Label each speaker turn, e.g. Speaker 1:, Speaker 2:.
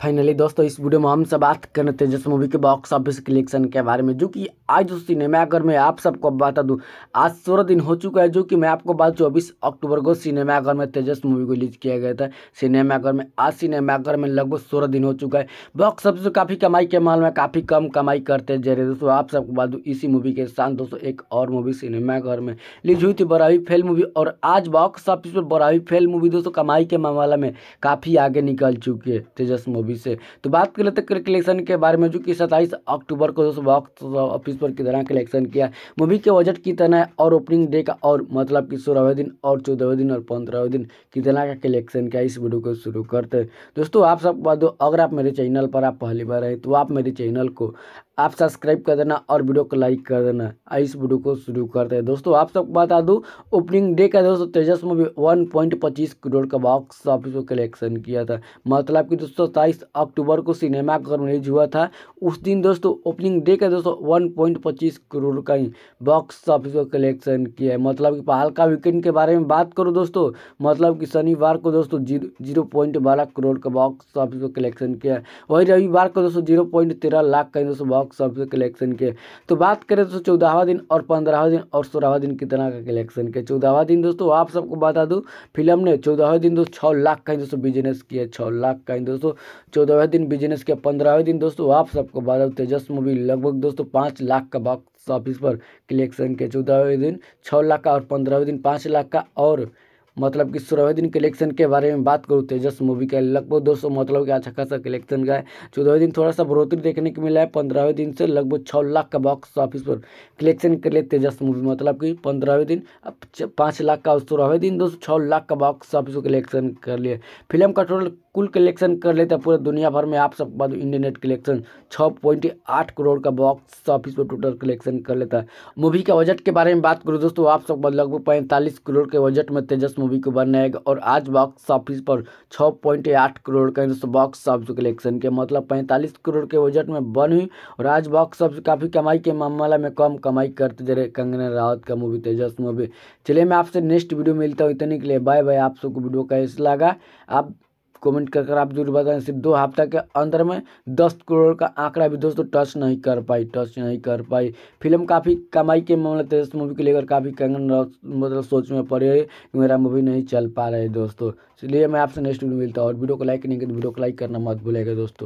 Speaker 1: finally दोस्तों इस video में हम सब बात करने तेजस मूवी के बॉक्स ऑफिस कलेक्शन के बारे में जो कि आज उस सिनेमाघर में आप सबको बता दूं आज सोलह दिन हो चुका है जो कि मैं आपको बात चौबीस अक्टूबर को सिनेमाघर में तेजस मूवी को रिलीज किया गया था सिनेमाघर में आज सिनेमाघर में लगभग सोलह दिन हो चुका है बॉक्स ऑफिस काफ़ी कमाई के माल में काफ़ी कम कमाई करते जा रहे दोस्तों आप सबको बता दूँ इसी मूवी के साथ दोस्तों एक और मूवी सिनेमाघर में रिलीज हुई थी बराबी फेल मूवी और आज बॉक्स ऑफिस पर बराबी फेल मूवी दोस्तों कमाई के मामला में काफ़ी आगे निकल चुकी है तेजस मूवी चौबीस से तो बात कर लेते हैं कलेक्शन के बारे में जो कि सत्ताईस अक्टूबर को दोस्तों बॉक्स ऑफिस पर कितना कलेक्शन किया मूवी के बजट कितना है और ओपनिंग डे का और मतलब कि सोलहवें दिन और चौदहवें दिन और पंद्रहवें दिन कितना का कलेक्शन किया इस वीडियो को शुरू करते दोस्तों आप सब अगर आप मेरे चैनल पर आप पहली बार आए तो आप मेरे चैनल को आप सब्सक्राइब कर देना और वीडियो को लाइक कर देना आइए इस वीडियो को शुरू करते हैं दोस्तों आप सबको बता दूं ओपनिंग डे का दोस्तों तेजस मूवी 1.25 करोड़ का बॉक्स ऑफिस को कलेक्शन किया था मतलब कि दोस्तों सत्ताईस अक्टूबर को सिनेमा घर रिलीज हुआ था उस दिन दोस्तों ओपनिंग डे का दोस्तों पच्चीस करोड़ का ही बॉक्स ऑफिस को कलेक्शन किया है मतलब कि पहल का वीकेंड के बारे में बात करो दोस्तों मतलब कि शनिवार को दोस्तों जीरो पॉइंट बारह करोड़ का बॉक्स ऑफिस को कलेक्शन किया है वही रविवार को दोस्तों जीरो पॉइंट तेरह लाख का दोस्तों बॉक्स बॉक्स ऑफिस कलेक्शन के तो बात करें तो चौदहवा दिन और पंद्रहवा दिन और सोलहवा दिन कितना का कलेक्शन के चौदहवा दिन दोस्तों आप सबको बता दूँ फिल्म ने चौदहवा दिन दोस्तों छः लाख का दोस्तों बिजनेस किया छः लाख का दोस्तों चौदहवा दिन बिजनेस किया पंद्रहवा दिन दोस्तों आप सबको बता दूँ तेजस मूवी लगभग दोस्तों पाँच लाख का बॉक्स ऑफिस पर कलेक्शन के चौदहवें दिन छः लाख का और पंद्रहवें दिन पाँच लाख का और मतलब कि सोलहवें दिन कलेक्शन के बारे में बात करूँ तेजस मूवी का लगभग दोस्तों मतलब कि अच्छा खासा कलेक्शन का है चौदहवें दिन थोड़ा सा बढ़ोतरी देखने को मिला है पंद्रहवें दिन से लगभग छः लाख का बॉक्स ऑफिस पर कलेक्शन कर लिया तेजस मूवी मतलब कि पंद्रहवें दिन अब पाँच लाख का सोलहवें दिन दोस्तों छः लाख का बॉक्स ऑफिस पर कलेक्शन कर लिए फिल्म का टोटल कुल कलेक्शन कर लेते हैं पूरे दुनिया भर में आप सब बात इंटरनेट कलेक्शन छः पॉइंट आठ करोड़ का बॉक्स ऑफिस पर टोटल कलेक्शन कर लेता है मूवी का बजट के बारे में बात करूँ दोस्तों आप सब लगभग पैंतालीस करोड़ के बजट में तेजस मूवी मूवी को बनाएगा और आज बॉक्स ऑफिस पर छः पॉइंट आठ करोड़ का इस बॉक्स ऑफिस कलेक्शन के मतलब पैंतालीस करोड़ के बजट में बन हुई और आज बॉक्स ऑफिस काफ़ी कमाई के मामला में कम कमाई करते जा रहे कंगना रावत का मूवी तेजस मूवी चलिए मैं आपसे नेक्स्ट वीडियो मिलता हूँ इतने के लिए बाय बाय आप सबको वीडियो कैसे लगा आप कमेंट कर कर आप जरूर बताएं सिर्फ दो हफ्ता के अंदर में दस करोड़ का आंकड़ा भी दोस्तों टच नहीं कर पाई टच नहीं कर पाई फिल्म काफ़ी कमाई के मामले में इस मूवी को लेकर काफ़ी कंगन मतलब सोच में पड़े रही कि मेरा मूवी नहीं चल पा रहा है दोस्तों इसलिए मैं आपसे नेक्स्ट वीडियो मिलता हूँ और वीडियो को लाइक नहीं कर तो वीडियो को लाइक करना मत भूलेगा दोस्तों